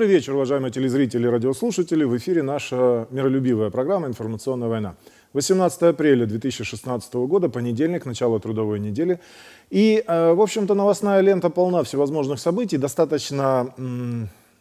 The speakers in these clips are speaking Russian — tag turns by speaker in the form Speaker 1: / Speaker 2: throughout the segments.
Speaker 1: Добрый вечер, уважаемые телезрители и радиослушатели. В эфире наша миролюбивая программа «Информационная война». 18 апреля 2016 года, понедельник, начало трудовой недели. И, э, в общем-то, новостная лента полна всевозможных событий, достаточно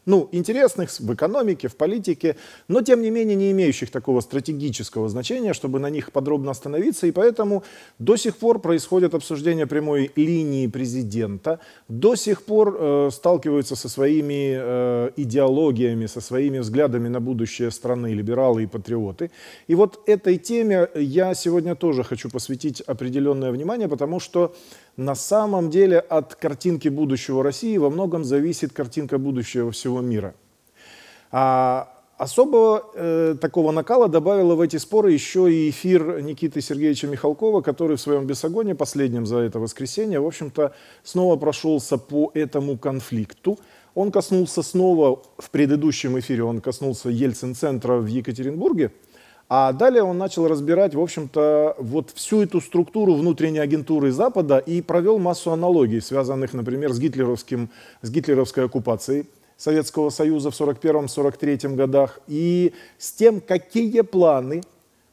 Speaker 1: ну, интересных в экономике, в политике, но тем не менее не имеющих такого стратегического значения, чтобы на них подробно остановиться. И поэтому до сих пор происходят обсуждения прямой линии президента, до сих пор э, сталкиваются со своими э, идеологиями, со своими взглядами на будущее страны либералы и патриоты. И вот этой теме я сегодня тоже хочу посвятить определенное внимание, потому что на самом деле от картинки будущего России во многом зависит картинка будущего всего мира. А особого э, такого накала добавило в эти споры еще и эфир Никиты Сергеевича Михалкова, который в своем бесогоне последнем за это воскресенье, в общем-то, снова прошелся по этому конфликту. Он коснулся снова, в предыдущем эфире он коснулся Ельцин-центра в Екатеринбурге – а далее он начал разбирать, в общем-то, вот всю эту структуру внутренней агентуры Запада и провел массу аналогий, связанных, например, с, гитлеровским, с гитлеровской оккупацией Советского Союза в 1941-1943 годах и с тем, какие планы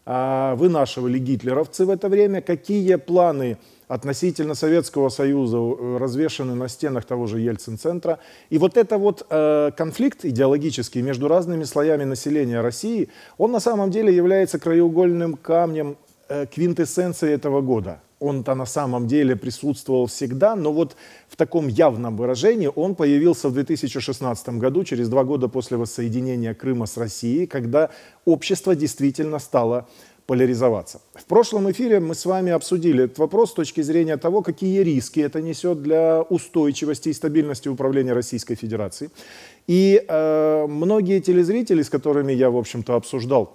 Speaker 1: а, вынашивали гитлеровцы в это время, какие планы относительно Советского Союза э, развешаны на стенах того же Ельцин-центра. И вот этот вот э, конфликт идеологический между разными слоями населения России, он на самом деле является краеугольным камнем э, квинтэссенции этого года. Он-то на самом деле присутствовал всегда, но вот в таком явном выражении он появился в 2016 году, через два года после воссоединения Крыма с Россией, когда общество действительно стало поляризоваться. В прошлом эфире мы с вами обсудили этот вопрос с точки зрения того, какие риски это несет для устойчивости и стабильности управления Российской Федерации. И э, многие телезрители, с которыми я, в общем-то, обсуждал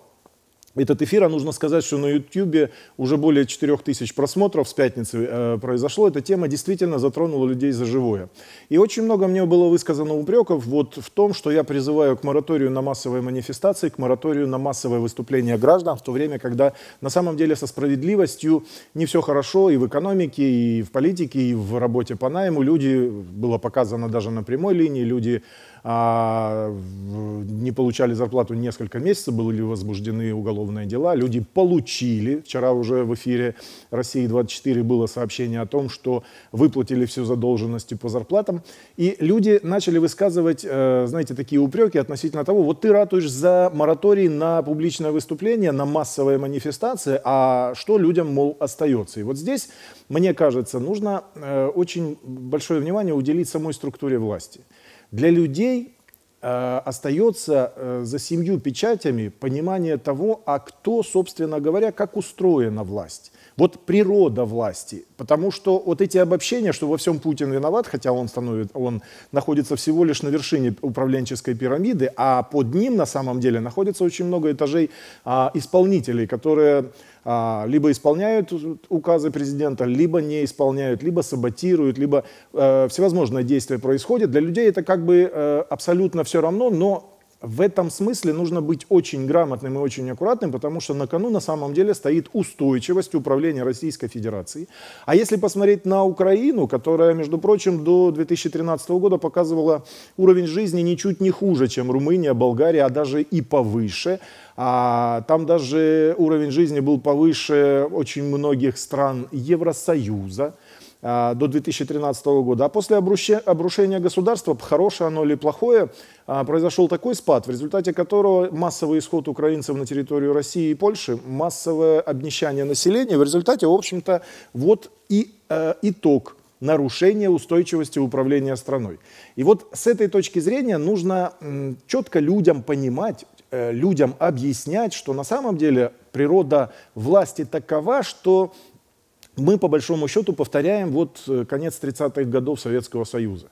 Speaker 1: этот эфир, а нужно сказать, что на YouTube уже более 4000 просмотров с пятницы э, произошло. Эта тема действительно затронула людей за живое. И очень много мне было высказано упреков вот в том, что я призываю к мораторию на массовые манифестации, к мораторию на массовое выступление граждан, в то время, когда на самом деле со справедливостью не все хорошо и в экономике, и в политике, и в работе по найму. Люди, было показано даже на прямой линии, люди а, не получали зарплату несколько месяцев, были возбуждены уголовные дела. Люди получили, вчера уже в эфире «России-24» было сообщение о том, что выплатили всю задолженность по зарплатам. И люди начали высказывать, э, знаете, такие упреки относительно того, вот ты ратуешь за мораторий на публичное выступление, на массовые манифестации, а что людям, мол, остается. И вот здесь, мне кажется, нужно э, очень большое внимание уделить самой структуре власти. Для людей э, остается э, за семью печатями понимание того, а кто, собственно говоря, как устроена власть. Вот природа власти, потому что вот эти обобщения, что во всем Путин виноват, хотя он, становит, он находится всего лишь на вершине управленческой пирамиды, а под ним на самом деле находится очень много этажей а, исполнителей, которые а, либо исполняют указы президента, либо не исполняют, либо саботируют, либо э, всевозможные действия происходят. Для людей это как бы э, абсолютно все равно, но в этом смысле нужно быть очень грамотным и очень аккуратным, потому что на кону на самом деле стоит устойчивость управления Российской Федерацией. А если посмотреть на Украину, которая, между прочим, до 2013 года показывала уровень жизни ничуть не хуже, чем Румыния, Болгария, а даже и повыше, а там даже уровень жизни был повыше очень многих стран Евросоюза. А, до 2013 года. А после обрушения государства, хорошее оно или плохое, а, произошел такой спад, в результате которого массовый исход украинцев на территорию России и Польши, массовое обнищание населения, в результате, в общем-то, вот и э, итог нарушение устойчивости управления страной. И вот с этой точки зрения нужно четко людям понимать, э, людям объяснять, что на самом деле природа власти такова, что мы, по большому счету, повторяем вот э, конец 30-х годов Советского Союза.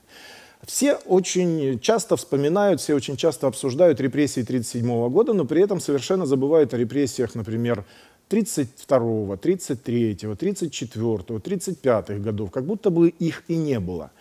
Speaker 1: Все очень часто вспоминают, все очень часто обсуждают репрессии 1937 года, но при этом совершенно забывают о репрессиях, например, 32, 33, 34, 35 годов, как будто бы их и не было.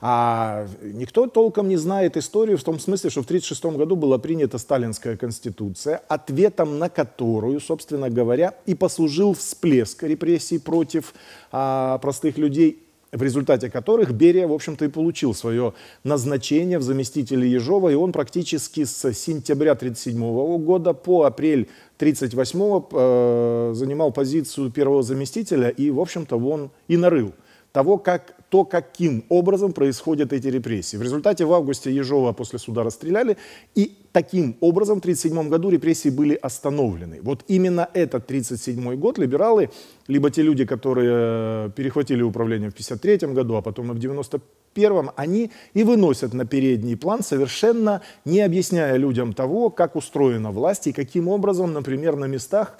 Speaker 1: А никто толком не знает историю в том смысле, что в 1936 году была принята Сталинская конституция, ответом на которую, собственно говоря, и послужил всплеск репрессий против а, простых людей в результате которых Берия, в общем-то, и получил свое назначение в заместителе Ежова, и он практически с сентября 1937 года по апрель 1938 э, занимал позицию первого заместителя, и, в общем-то, он и нарыл того, как то, каким образом происходят эти репрессии. В результате в августе Ежова после суда расстреляли, и таким образом в 1937 году репрессии были остановлены. Вот именно этот 1937 год либералы, либо те люди, которые э, перехватили управление в 1953 году, а потом и в 1991, они и выносят на передний план, совершенно не объясняя людям того, как устроена власть и каким образом, например, на местах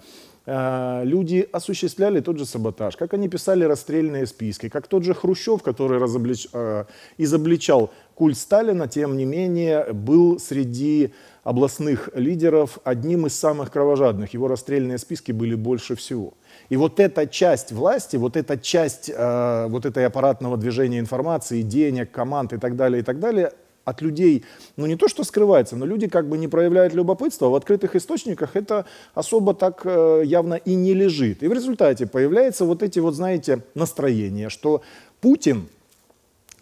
Speaker 1: Э, люди осуществляли тот же саботаж, как они писали расстрельные списки, как тот же Хрущев, который разоблич... Э, изобличал культ Сталина, тем не менее был среди областных лидеров одним из самых кровожадных. Его расстрельные списки были больше всего. И вот эта часть власти, вот эта часть э, вот этой аппаратного движения информации, денег, команд и так далее, и так далее, от людей, ну не то что скрывается, но люди как бы не проявляют любопытства, а в открытых источниках это особо так э, явно и не лежит. И в результате появляются вот эти вот, знаете, настроения, что Путин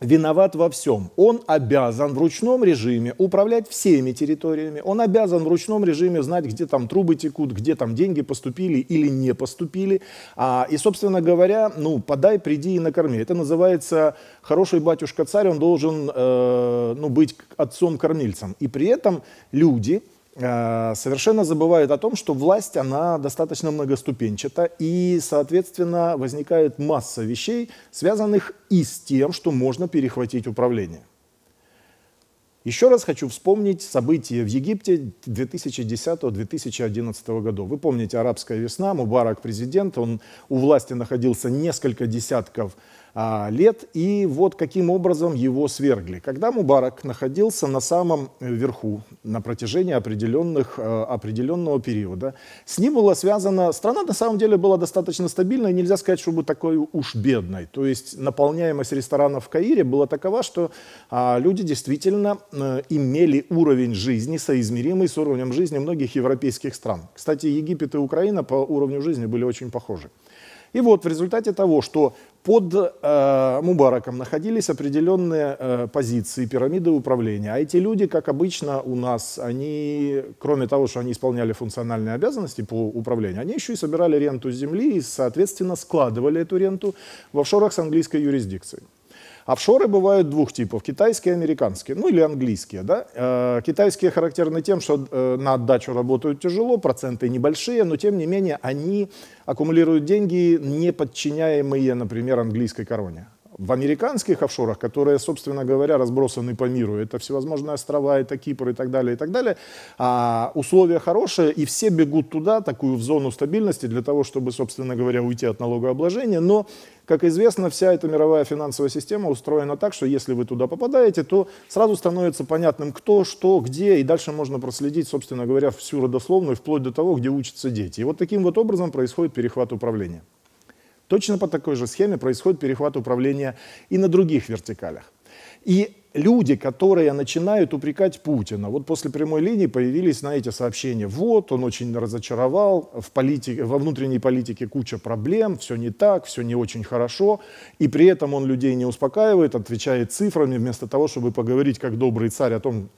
Speaker 1: виноват во всем. Он обязан в ручном режиме управлять всеми территориями. Он обязан в ручном режиме знать, где там трубы текут, где там деньги поступили или не поступили. А, и, собственно говоря, ну, подай, приди и накорми. Это называется хороший батюшка-царь, он должен э, ну, быть отцом-кормильцем. И при этом люди, Э, совершенно забывают о том, что власть, она достаточно многоступенчата, и, соответственно, возникает масса вещей, связанных и с тем, что можно перехватить управление. Еще раз хочу вспомнить события в Египте 2010-2011 года. Вы помните, арабская весна, Мубарак президент, он у власти находился несколько десятков а, лет, и вот каким образом его свергли. Когда Мубарак находился на самом э, верху на протяжении определенных, э, определенного периода, с ним была связана... Страна на самом деле была достаточно стабильной, нельзя сказать, чтобы такой уж бедной. То есть наполняемость ресторанов в Каире была такова, что а, люди действительно э, имели уровень жизни, соизмеримый с уровнем жизни многих европейских стран. Кстати, Египет и Украина по уровню жизни были очень похожи. И вот в результате того, что под э, Мубараком находились определенные э, позиции, пирамиды управления. А эти люди, как обычно у нас, они, кроме того, что они исполняли функциональные обязанности по управлению, они еще и собирали ренту с земли и, соответственно, складывали эту ренту в офшорах с английской юрисдикцией. Офшоры бывают двух типов, китайские и американские, ну или английские. Да? Э, китайские характерны тем, что э, на отдачу работают тяжело, проценты небольшие, но тем не менее они аккумулируют деньги, не подчиняемые, например, английской короне в американских офшорах, которые, собственно говоря, разбросаны по миру, это всевозможные острова, это Кипр и так далее, и так далее, а условия хорошие, и все бегут туда, такую в зону стабильности, для того, чтобы, собственно говоря, уйти от налогообложения, но, как известно, вся эта мировая финансовая система устроена так, что если вы туда попадаете, то сразу становится понятным, кто, что, где, и дальше можно проследить, собственно говоря, всю родословную, вплоть до того, где учатся дети. И вот таким вот образом происходит перехват управления. Точно по такой же схеме происходит перехват управления и на других вертикалях. И люди, которые начинают упрекать Путина. Вот после прямой линии появились, на эти сообщения. Вот, он очень разочаровал, в политике, во внутренней политике куча проблем, все не так, все не очень хорошо. И при этом он людей не успокаивает, отвечает цифрами, вместо того, чтобы поговорить как добрый царь о том,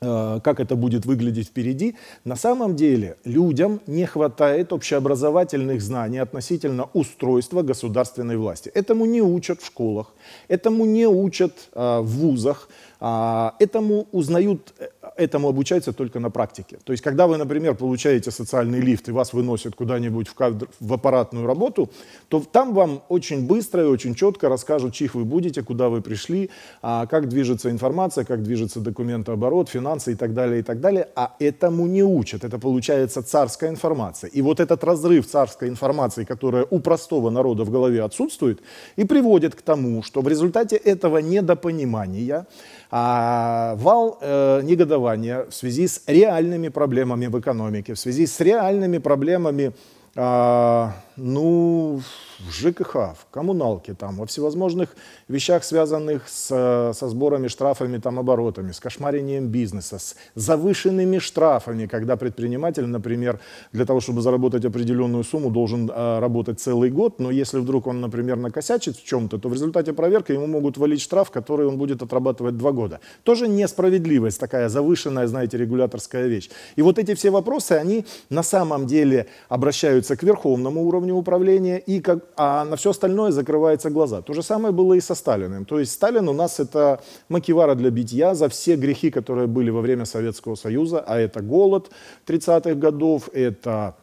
Speaker 1: Э, как это будет выглядеть впереди, на самом деле людям не хватает общеобразовательных знаний относительно устройства государственной власти. Этому не учат в школах, этому не учат э, в вузах, а, этому узнают этому обучается только на практике. То есть, когда вы, например, получаете социальный лифт и вас выносят куда-нибудь в, кадр, в аппаратную работу, то там вам очень быстро и очень четко расскажут, чьих вы будете, куда вы пришли, а, как движется информация, как движется документооборот, финансы и так далее, и так далее. А этому не учат. Это получается царская информация. И вот этот разрыв царской информации, которая у простого народа в голове отсутствует, и приводит к тому, что в результате этого недопонимания а вал э, негодования в связи с реальными проблемами в экономике, в связи с реальными проблемами э, ну, в ЖКХ, в коммуналке, там, во всевозможных вещах, связанных с, со сборами, штрафами, там, оборотами, с кошмарением бизнеса, с завышенными штрафами, когда предприниматель, например, для того, чтобы заработать определенную сумму, должен э, работать целый год, но если вдруг он, например, накосячит в чем-то, то в результате проверки ему могут валить штраф, который он будет отрабатывать два года. Тоже несправедливость такая завышенная, знаете, регуляторская вещь. И вот эти все вопросы, они на самом деле обращаются к верховному уровню, уровня управления, и как, а на все остальное закрываются глаза. То же самое было и со Сталиным. То есть Сталин у нас это макивара для битья за все грехи, которые были во время Советского Союза, а это голод 30-х годов, это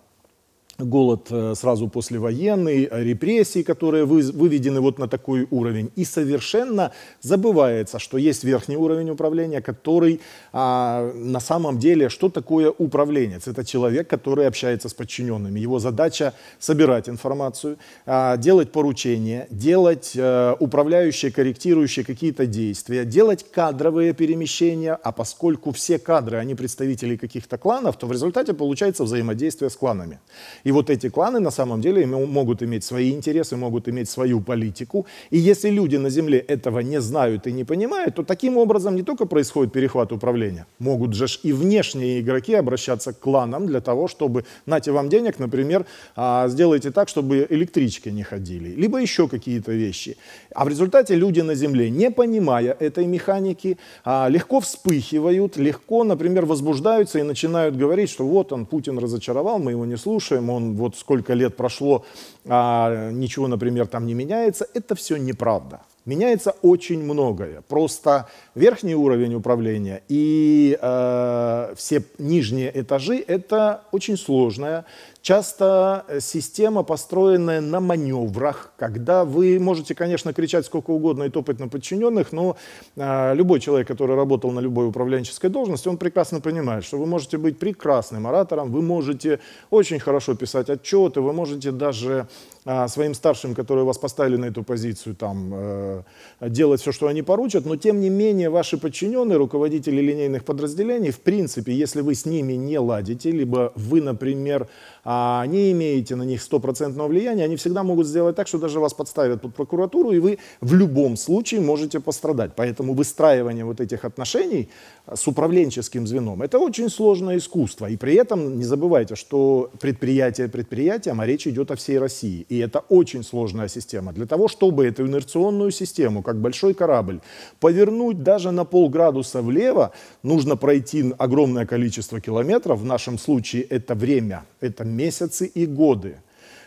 Speaker 1: голод э, сразу после военной э, репрессии, которые выведены вот на такой уровень. И совершенно забывается, что есть верхний уровень управления, который а, на самом деле, что такое управленец? Это человек, который общается с подчиненными. Его задача собирать информацию, а, делать поручения, делать а, управляющие, корректирующие какие-то действия, делать кадровые перемещения, а поскольку все кадры, они а представители каких-то кланов, то в результате получается взаимодействие с кланами. И вот эти кланы на самом деле могут иметь свои интересы, могут иметь свою политику. И если люди на Земле этого не знают и не понимают, то таким образом не только происходит перехват управления, могут же и внешние игроки обращаться к кланам для того, чтобы, нате вам денег, например, а, сделайте так, чтобы электрички не ходили, либо еще какие-то вещи. А в результате люди на Земле, не понимая этой механики, а, легко вспыхивают, легко, например, возбуждаются и начинают говорить, что вот он, Путин разочаровал, мы его не слушаем, он вот сколько лет прошло, а ничего, например, там не меняется, это все неправда. Меняется очень многое. Просто верхний уровень управления и э, все нижние этажи это очень сложная Часто э, система, построенная на маневрах, когда вы можете, конечно, кричать сколько угодно и топать на подчиненных, но э, любой человек, который работал на любой управленческой должности, он прекрасно понимает, что вы можете быть прекрасным оратором, вы можете очень хорошо писать отчеты, вы можете даже а, своим старшим, которые вас поставили на эту позицию, там, э, делать все, что они поручат, но тем не менее ваши подчиненные, руководители линейных подразделений, в принципе, если вы с ними не ладите, либо вы, например, а, а не имеете на них стопроцентного влияния, они всегда могут сделать так, что даже вас подставят под прокуратуру, и вы в любом случае можете пострадать. Поэтому выстраивание вот этих отношений с управленческим звеном – это очень сложное искусство. И при этом не забывайте, что предприятие предприятием, а речь идет о всей России. И это очень сложная система. Для того, чтобы эту инерционную систему, как большой корабль, повернуть даже на полградуса влево, нужно пройти огромное количество километров. В нашем случае это время, это место месяцы и годы.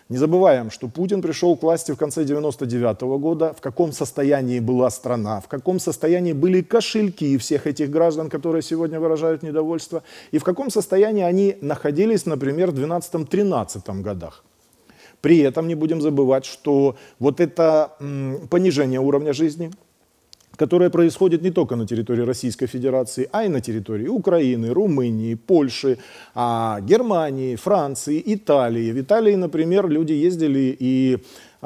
Speaker 1: Не забываем, что Путин пришел к власти в конце 99 -го года, в каком состоянии была страна, в каком состоянии были кошельки всех этих граждан, которые сегодня выражают недовольство, и в каком состоянии они находились, например, в 12-13 годах. При этом не будем забывать, что вот это понижение уровня жизни – которое происходит не только на территории Российской Федерации, а и на территории Украины, Румынии, Польши, а, Германии, Франции, Италии. В Италии, например, люди ездили и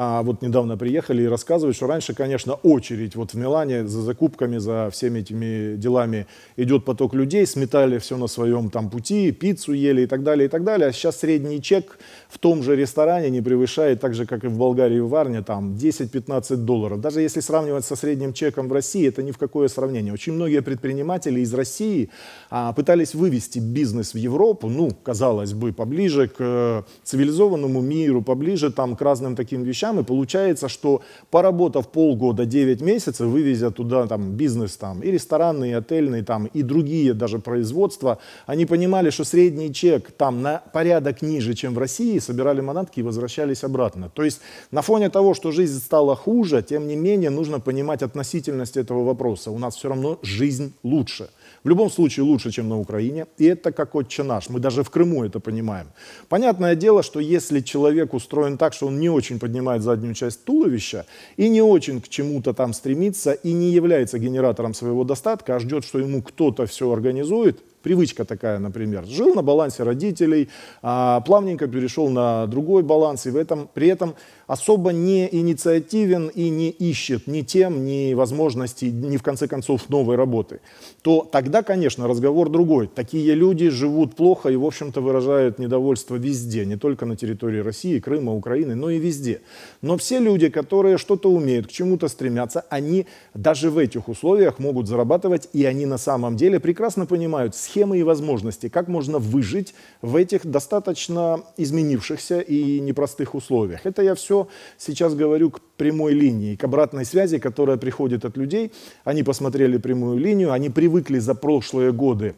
Speaker 1: а, вот недавно приехали и рассказывают, что раньше, конечно, очередь вот в Милане за закупками, за всеми этими делами идет поток людей, сметали все на своем там пути, пиццу ели и так далее, и так далее. А сейчас средний чек в том же ресторане не превышает, так же, как и в Болгарии и в Варне, там 10-15 долларов. Даже если сравнивать со средним чеком в России, это ни в какое сравнение. Очень многие предприниматели из России а, пытались вывести бизнес в Европу, ну, казалось бы, поближе к э, цивилизованному миру, поближе там к разным таким вещам, вещам, и получается, что поработав полгода, 9 месяцев, вывезя туда там бизнес там и ресторанный, и отельный там, и другие даже производства, они понимали, что средний чек там на порядок ниже, чем в России, собирали манатки и возвращались обратно. То есть на фоне того, что жизнь стала хуже, тем не менее нужно понимать относительность этого вопроса. У нас все равно жизнь лучше. В любом случае лучше, чем на Украине. И это как отче наш. Мы даже в Крыму это понимаем. Понятное дело, что если человек устроен так, что он не очень поднимает заднюю часть туловища и не очень к чему-то там стремится и не является генератором своего достатка, а ждет, что ему кто-то все организует, привычка такая, например, жил на балансе родителей, а, плавненько перешел на другой баланс, и в этом, при этом особо не инициативен и не ищет ни тем, ни возможностей, ни в конце концов новой работы, то тогда, конечно, разговор другой. Такие люди живут плохо и, в общем-то, выражают недовольство везде, не только на территории России, Крыма, Украины, но и везде. Но все люди, которые что-то умеют, к чему-то стремятся, они даже в этих условиях могут зарабатывать, и они на самом деле прекрасно понимают схемы и возможности, как можно выжить в этих достаточно изменившихся и непростых условиях. Это я все сейчас говорю к прямой линии, к обратной связи, которая приходит от людей. Они посмотрели прямую линию, они привыкли за прошлые годы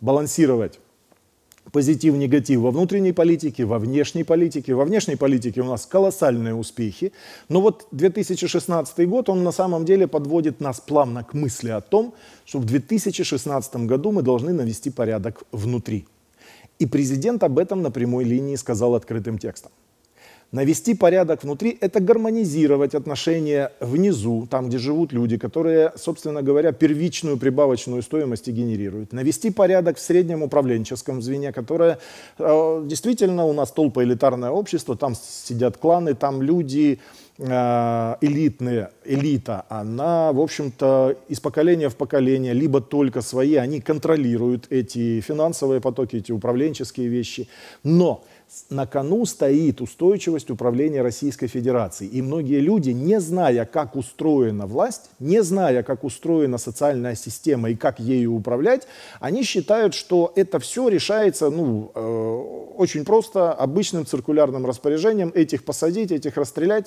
Speaker 1: балансировать позитив-негатив во внутренней политике, во внешней политике. Во внешней политике у нас колоссальные успехи. Но вот 2016 год, он на самом деле подводит нас плавно к мысли о том, что в 2016 году мы должны навести порядок внутри. И президент об этом на прямой линии сказал открытым текстом. Навести порядок внутри – это гармонизировать отношения внизу, там, где живут люди, которые, собственно говоря, первичную прибавочную стоимость и генерируют. Навести порядок в среднем управленческом звене, которое э, действительно у нас толпа элитарное общество, там сидят кланы, там люди, э, элитные, элита, она, в общем-то, из поколения в поколение, либо только свои, они контролируют эти финансовые потоки, эти управленческие вещи. Но на кону стоит устойчивость управления Российской Федерацией. И многие люди, не зная, как устроена власть, не зная, как устроена социальная система и как ею управлять, они считают, что это все решается ну, э, очень просто, обычным циркулярным распоряжением этих посадить, этих расстрелять.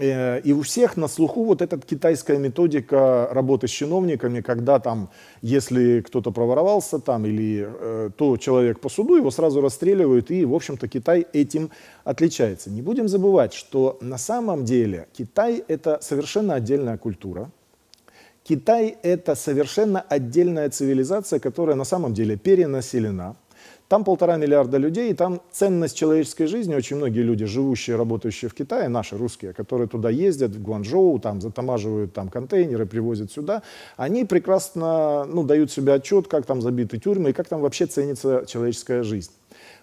Speaker 1: Э, и у всех на слуху вот эта китайская методика работы с чиновниками, когда там, если кто-то проворовался там или э, то человек по суду, его сразу расстреливают, и, в общем-то, Китай этим отличается. Не будем забывать, что на самом деле Китай — это совершенно отдельная культура, Китай — это совершенно отдельная цивилизация, которая на самом деле перенаселена — там полтора миллиарда людей, и там ценность человеческой жизни, очень многие люди, живущие, работающие в Китае, наши русские, которые туда ездят, в Гуанчжоу, там затамаживают там контейнеры, привозят сюда, они прекрасно ну, дают себе отчет, как там забиты тюрьмы и как там вообще ценится человеческая жизнь.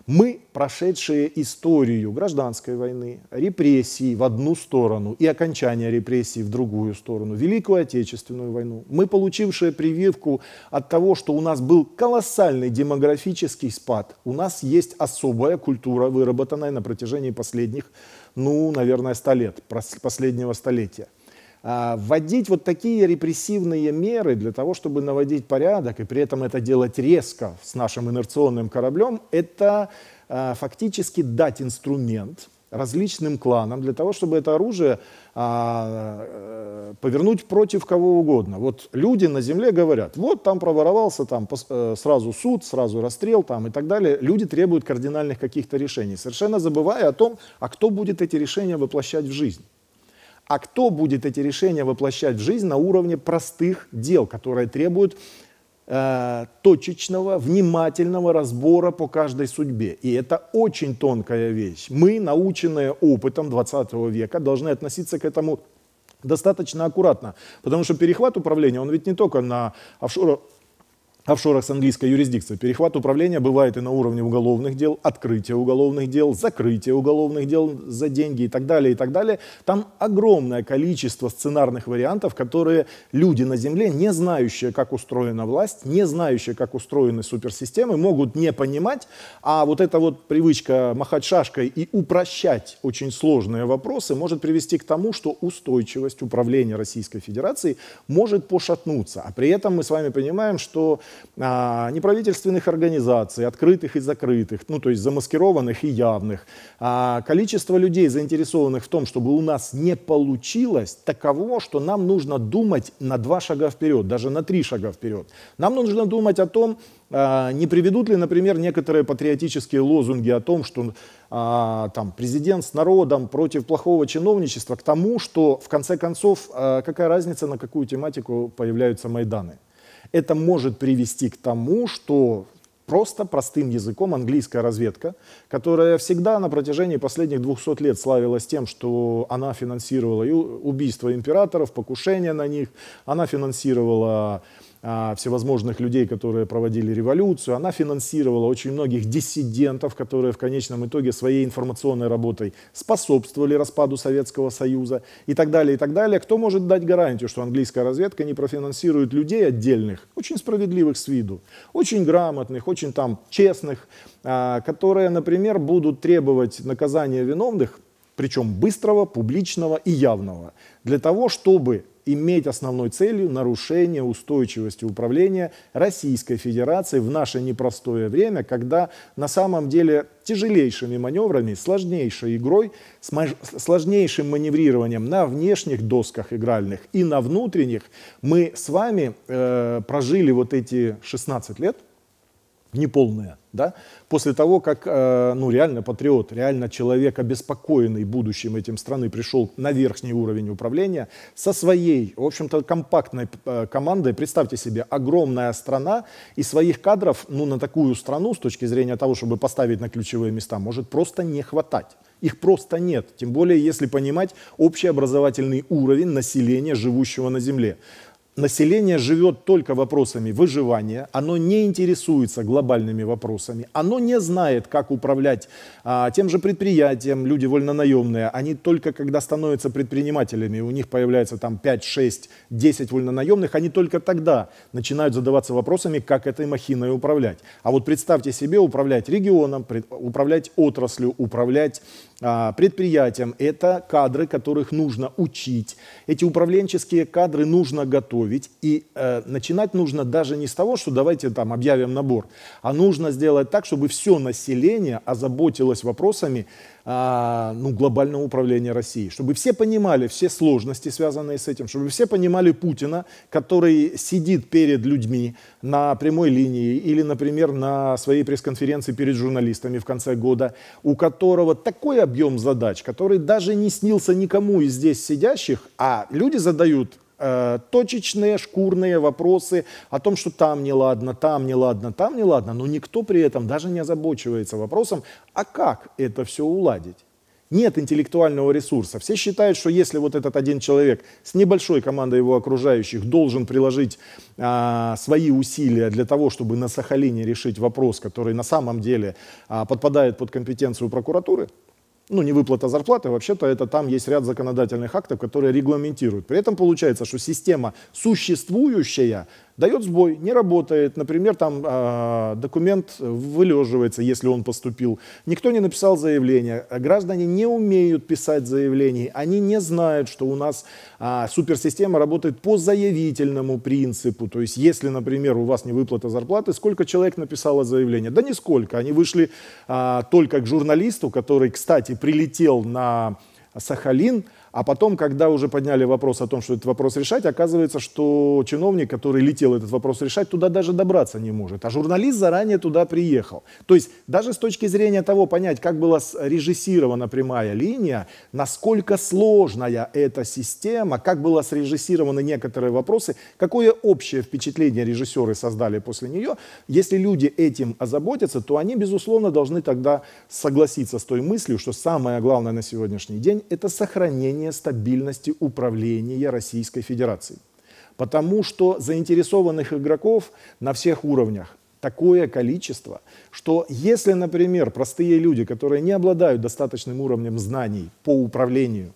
Speaker 1: Мы, прошедшие историю гражданской войны, репрессии в одну сторону и окончание репрессий в другую сторону, Великую Отечественную войну, мы, получившие прививку от того, что у нас был колоссальный демографический спад, у нас есть особая культура, выработанная на протяжении последних, ну, наверное, 100 лет, последнего столетия. А, вводить вот такие репрессивные меры для того, чтобы наводить порядок, и при этом это делать резко с нашим инерционным кораблем, это а, фактически дать инструмент различным кланам для того, чтобы это оружие а, э, повернуть против кого угодно. Вот люди на земле говорят, вот там проворовался, там э, сразу суд, сразу расстрел там и так далее. Люди требуют кардинальных каких-то решений, совершенно забывая о том, а кто будет эти решения воплощать в жизнь а кто будет эти решения воплощать в жизнь на уровне простых дел, которые требуют э, точечного, внимательного разбора по каждой судьбе. И это очень тонкая вещь. Мы, наученные опытом 20 века, должны относиться к этому достаточно аккуратно, потому что перехват управления, он ведь не только на офшор офшорах с английской юрисдикцией. Перехват управления бывает и на уровне уголовных дел, открытие уголовных дел, закрытие уголовных дел за деньги и так далее, и так далее. Там огромное количество сценарных вариантов, которые люди на Земле, не знающие, как устроена власть, не знающие, как устроены суперсистемы, могут не понимать. А вот эта вот привычка махать шашкой и упрощать очень сложные вопросы может привести к тому, что устойчивость управления Российской Федерации может пошатнуться. А при этом мы с вами понимаем, что а, неправительственных организаций, открытых и закрытых, ну то есть замаскированных и явных, а, количество людей, заинтересованных в том, чтобы у нас не получилось, таково, что нам нужно думать на два шага вперед, даже на три шага вперед. Нам нужно думать о том, а, не приведут ли, например, некоторые патриотические лозунги о том, что там, президент с народом против плохого чиновничества к тому, что в конце концов, какая разница, на какую тематику появляются Майданы. Это может привести к тому, что просто простым языком английская разведка, которая всегда на протяжении последних 200 лет славилась тем, что она финансировала и убийство императоров, покушения на них, она финансировала а, всевозможных людей, которые проводили революцию. Она финансировала очень многих диссидентов, которые в конечном итоге своей информационной работой способствовали распаду Советского Союза и так далее, и так далее. Кто может дать гарантию, что английская разведка не профинансирует людей отдельных, очень справедливых с виду, очень грамотных, очень там честных, а, которые, например, будут требовать наказания виновных, причем быстрого, публичного и явного, для того, чтобы иметь основной целью нарушение устойчивости управления Российской Федерации в наше непростое время, когда на самом деле тяжелейшими маневрами, сложнейшей игрой, сложнейшим маневрированием на внешних досках игральных и на внутренних мы с вами э, прожили вот эти 16 лет, неполная, да, после того, как, э, ну, реально патриот, реально человек, обеспокоенный будущим этим страны, пришел на верхний уровень управления со своей, в общем-то, компактной э, командой, представьте себе, огромная страна, и своих кадров, ну, на такую страну, с точки зрения того, чтобы поставить на ключевые места, может просто не хватать. Их просто нет, тем более если понимать общий образовательный уровень населения, живущего на Земле население живет только вопросами выживания, оно не интересуется глобальными вопросами, оно не знает, как управлять а, тем же предприятием, люди вольнонаемные, они только когда становятся предпринимателями, у них появляется там 5, 6, 10 вольнонаемных, они только тогда начинают задаваться вопросами, как этой махиной управлять. А вот представьте себе управлять регионом, управлять отраслью, управлять а, предприятиям. Это кадры, которых нужно учить. Эти управленческие кадры нужно готовить. И э, начинать нужно даже не с того, что давайте там объявим набор, а нужно сделать так, чтобы все население озаботилось вопросами а, ну, глобального управления Россией, чтобы все понимали все сложности, связанные с этим, чтобы все понимали Путина, который сидит перед людьми на прямой линии или, например, на своей пресс-конференции перед журналистами в конце года, у которого такой объем задач, который даже не снился никому из здесь сидящих, а люди задают Э, точечные шкурные вопросы о том, что там не ладно, там не ладно, там не ладно, но никто при этом даже не озабочивается вопросом, а как это все уладить. Нет интеллектуального ресурса. Все считают, что если вот этот один человек с небольшой командой его окружающих должен приложить а, свои усилия для того, чтобы на Сахалине решить вопрос, который на самом деле а, подпадает под компетенцию прокуратуры, ну, не выплата зарплаты, вообще-то это там есть ряд законодательных актов, которые регламентируют. При этом получается, что система существующая дает сбой, не работает. Например, там э, документ вылеживается, если он поступил. Никто не написал заявление. А граждане не умеют писать заявления Они не знают, что у нас э, суперсистема работает по заявительному принципу. То есть, если, например, у вас не выплата зарплаты, сколько человек написало заявление? Да нисколько. Они вышли э, только к журналисту, который, кстати, прилетел на Сахалин – а потом, когда уже подняли вопрос о том, что этот вопрос решать, оказывается, что чиновник, который летел этот вопрос решать, туда даже добраться не может. А журналист заранее туда приехал. То есть даже с точки зрения того, понять, как была срежиссирована прямая линия, насколько сложная эта система, как было срежиссированы некоторые вопросы, какое общее впечатление режиссеры создали после нее, если люди этим озаботятся, то они, безусловно, должны тогда согласиться с той мыслью, что самое главное на сегодняшний день – это сохранение создание стабильности управления Российской Федерацией. Потому что заинтересованных игроков на всех уровнях такое количество, что если, например, простые люди, которые не обладают достаточным уровнем знаний по управлению,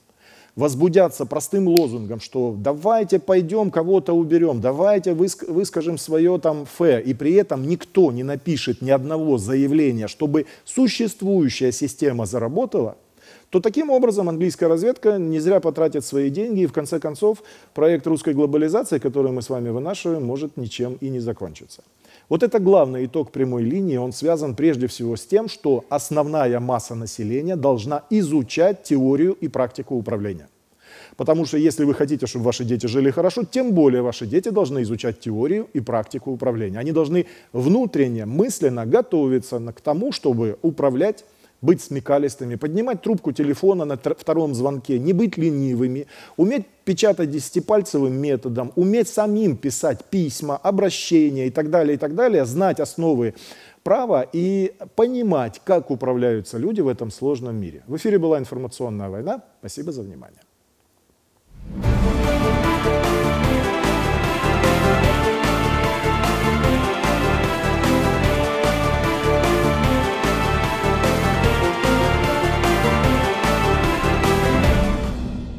Speaker 1: возбудятся простым лозунгом, что давайте пойдем кого-то уберем, давайте выск выскажем свое там фе, и при этом никто не напишет ни одного заявления, чтобы существующая система заработала – то таким образом английская разведка не зря потратит свои деньги, и в конце концов проект русской глобализации, который мы с вами вынашиваем, может ничем и не закончиться. Вот это главный итог прямой линии, он связан прежде всего с тем, что основная масса населения должна изучать теорию и практику управления. Потому что если вы хотите, чтобы ваши дети жили хорошо, тем более ваши дети должны изучать теорию и практику управления. Они должны внутренне, мысленно готовиться к тому, чтобы управлять быть смекалистыми, поднимать трубку телефона на втором звонке, не быть ленивыми, уметь печатать десятипальцевым методом, уметь самим писать письма, обращения и так далее, и так далее, знать основы права и понимать, как управляются люди в этом сложном мире. В эфире была информационная война. Спасибо за внимание.